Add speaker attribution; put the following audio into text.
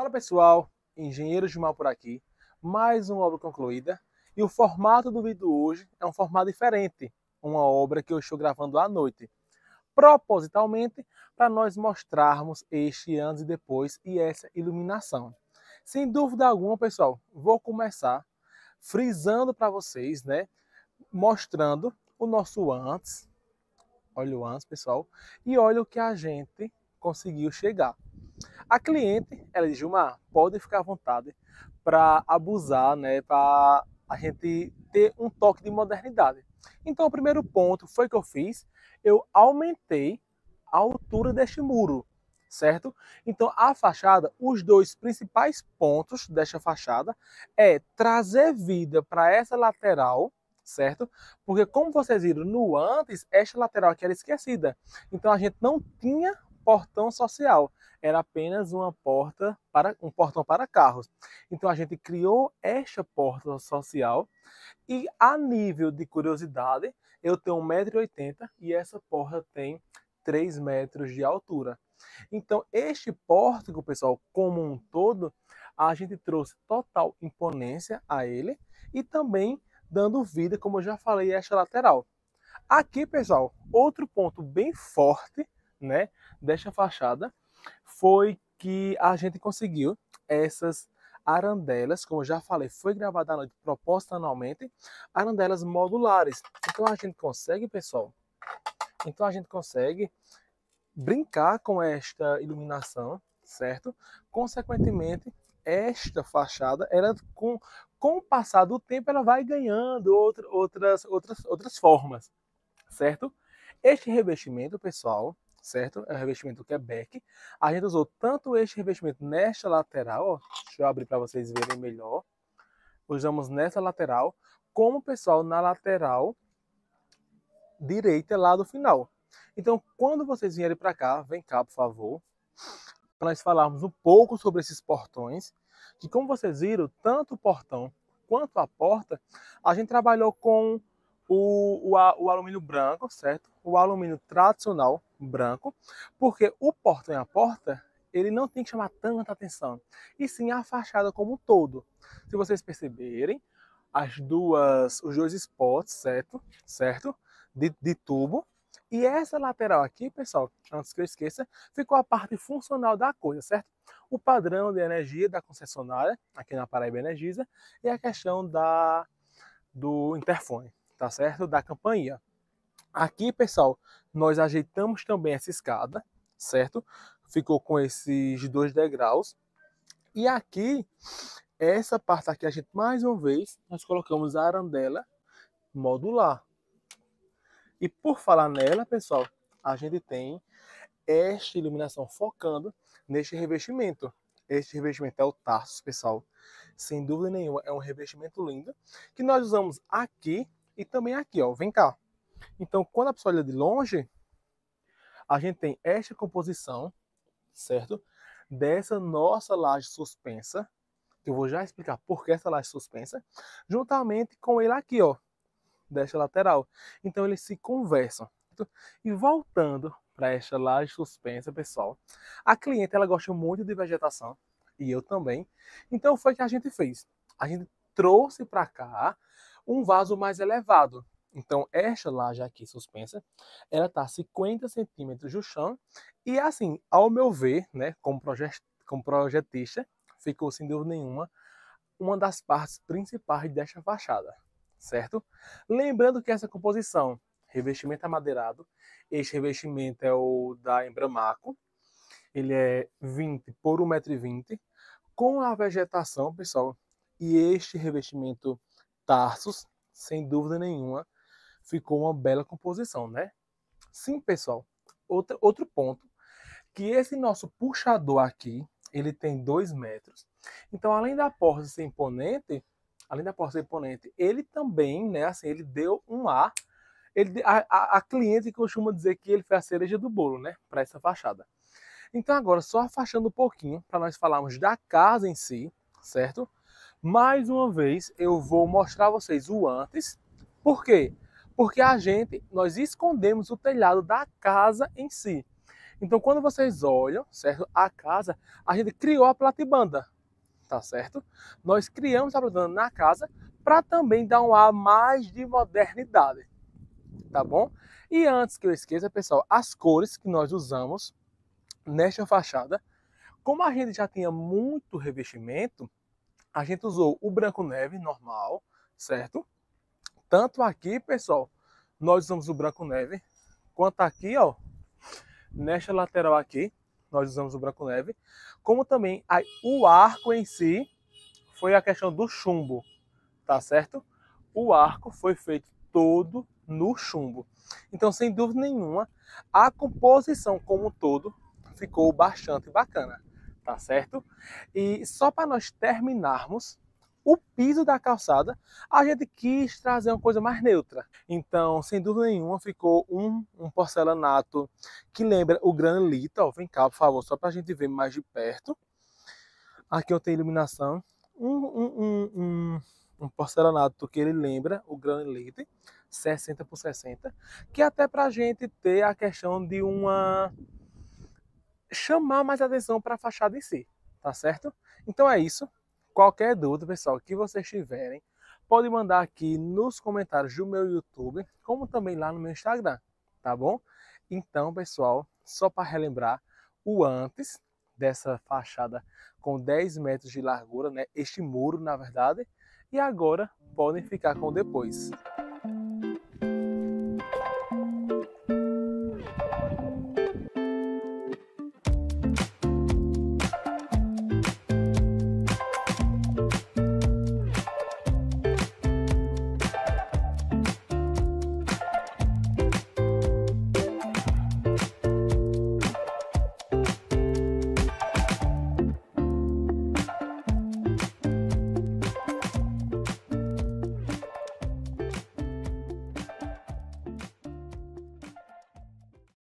Speaker 1: Fala pessoal, engenheiro de Mal por aqui, mais uma obra concluída e o formato do vídeo hoje é um formato diferente, uma obra que eu estou gravando à noite, propositalmente para nós mostrarmos este antes e depois e essa iluminação. Sem dúvida alguma, pessoal, vou começar frisando para vocês, né, mostrando o nosso antes, olha o antes, pessoal, e olha o que a gente conseguiu chegar. A cliente, ela diz, Gilmar, pode ficar à vontade para abusar, né, para a gente ter um toque de modernidade. Então, o primeiro ponto foi que eu fiz, eu aumentei a altura deste muro, certo? Então, a fachada, os dois principais pontos desta fachada é trazer vida para essa lateral, certo? Porque como vocês viram no antes, esta lateral aqui era esquecida. Então, a gente não tinha portão social, era apenas uma porta para um portão para carros. Então a gente criou esta porta social e a nível de curiosidade, eu tenho 1,80m e essa porta tem 3 metros de altura. Então, este pórtico, pessoal, como um todo, a gente trouxe total imponência a ele e também dando vida, como eu já falei, a esta lateral. Aqui, pessoal, outro ponto bem forte, né, desta fachada foi que a gente conseguiu essas arandelas, como eu já falei, foi gravada à noite anualmente arandelas modulares. Então a gente consegue, pessoal, então a gente consegue brincar com esta iluminação, certo? Consequentemente, esta fachada, ela com, com o passar do tempo, ela vai ganhando outra, outras, outras, outras formas, certo? Este revestimento, pessoal, certo? É o revestimento Quebec. A gente usou tanto este revestimento nesta lateral, ó, deixa eu abrir para vocês verem melhor. Usamos nessa lateral, como pessoal na lateral direita é lá do final. Então, quando vocês vierem para cá, vem cá, por favor, para nós falarmos um pouco sobre esses portões, que como vocês viram, tanto o portão quanto a porta, a gente trabalhou com o, o, o alumínio branco, certo? o alumínio tradicional branco, porque o portão a porta ele não tem que chamar tanta atenção, e sim a fachada como um todo. Se vocês perceberem, as duas, os dois spots, certo? Certo? De, de tubo. E essa lateral aqui, pessoal, antes que eu esqueça, ficou a parte funcional da coisa, certo? O padrão de energia da concessionária, aqui na Paraíba Energisa, e é a questão da, do interfone, tá certo? Da campainha. Aqui, pessoal, nós ajeitamos também essa escada, certo? Ficou com esses dois degraus. E aqui, essa parte aqui, a gente mais uma vez, nós colocamos a arandela modular. E por falar nela, pessoal, a gente tem esta iluminação focando neste revestimento. Este revestimento é o Tarsus, pessoal. Sem dúvida nenhuma, é um revestimento lindo que nós usamos aqui e também aqui, ó. Vem cá. Então, quando a pessoa olha de longe, a gente tem esta composição, certo? Dessa nossa laje suspensa, que eu vou já explicar por que essa laje suspensa, juntamente com ele aqui, ó, desta lateral. Então, eles se conversam. E voltando para esta laje suspensa, pessoal, a cliente ela gosta muito de vegetação, e eu também. Então, foi o que a gente fez. A gente trouxe para cá um vaso mais elevado, então, esta laje aqui suspensa, ela está 50 centímetros do chão. E assim, ao meu ver, né, como, projet, como projetista, ficou sem dúvida nenhuma uma das partes principais desta fachada, certo? Lembrando que essa composição, revestimento amadeirado, este revestimento é o da Embramaco, ele é 20 por 1,20m, com a vegetação, pessoal, e este revestimento tarsos, sem dúvida nenhuma, ficou uma bela composição, né? Sim, pessoal. Outra, outro ponto, que esse nosso puxador aqui, ele tem 2 metros. Então, além da porta ser imponente, além da porta ser imponente, ele também, né, assim, ele deu um ar. Ele, a, a, a cliente costuma dizer que ele foi a cereja do bolo, né, para essa fachada. Então, agora, só afastando um pouquinho, para nós falarmos da casa em si, certo? Mais uma vez, eu vou mostrar a vocês o antes. Por quê? Porque porque a gente, nós escondemos o telhado da casa em si. Então, quando vocês olham, certo? A casa, a gente criou a platibanda, tá certo? Nós criamos a platibanda na casa para também dar um ar mais de modernidade, tá bom? E antes que eu esqueça, pessoal, as cores que nós usamos nesta fachada, como a gente já tinha muito revestimento, a gente usou o branco neve normal, certo? Tanto aqui, pessoal, nós usamos o branco neve, quanto aqui, ó, nesta lateral aqui, nós usamos o branco neve, como também o arco em si foi a questão do chumbo, tá certo? O arco foi feito todo no chumbo. Então, sem dúvida nenhuma, a composição como um todo ficou bastante bacana, tá certo? E só para nós terminarmos o piso da calçada, a gente quis trazer uma coisa mais neutra. Então, sem dúvida nenhuma, ficou um, um porcelanato que lembra o granito. vem cá, por favor, só para a gente ver mais de perto. Aqui eu tenho iluminação. Um, um, um, um porcelanato que ele lembra o granito, 60 por 60, que até para a gente ter a questão de uma chamar mais atenção para a fachada em si, tá certo? Então é isso. Qualquer dúvida, pessoal, que vocês tiverem, pode mandar aqui nos comentários do meu YouTube, como também lá no meu Instagram, tá bom? Então, pessoal, só para relembrar, o antes dessa fachada com 10 metros de largura, né? Este muro, na verdade, e agora podem ficar com depois.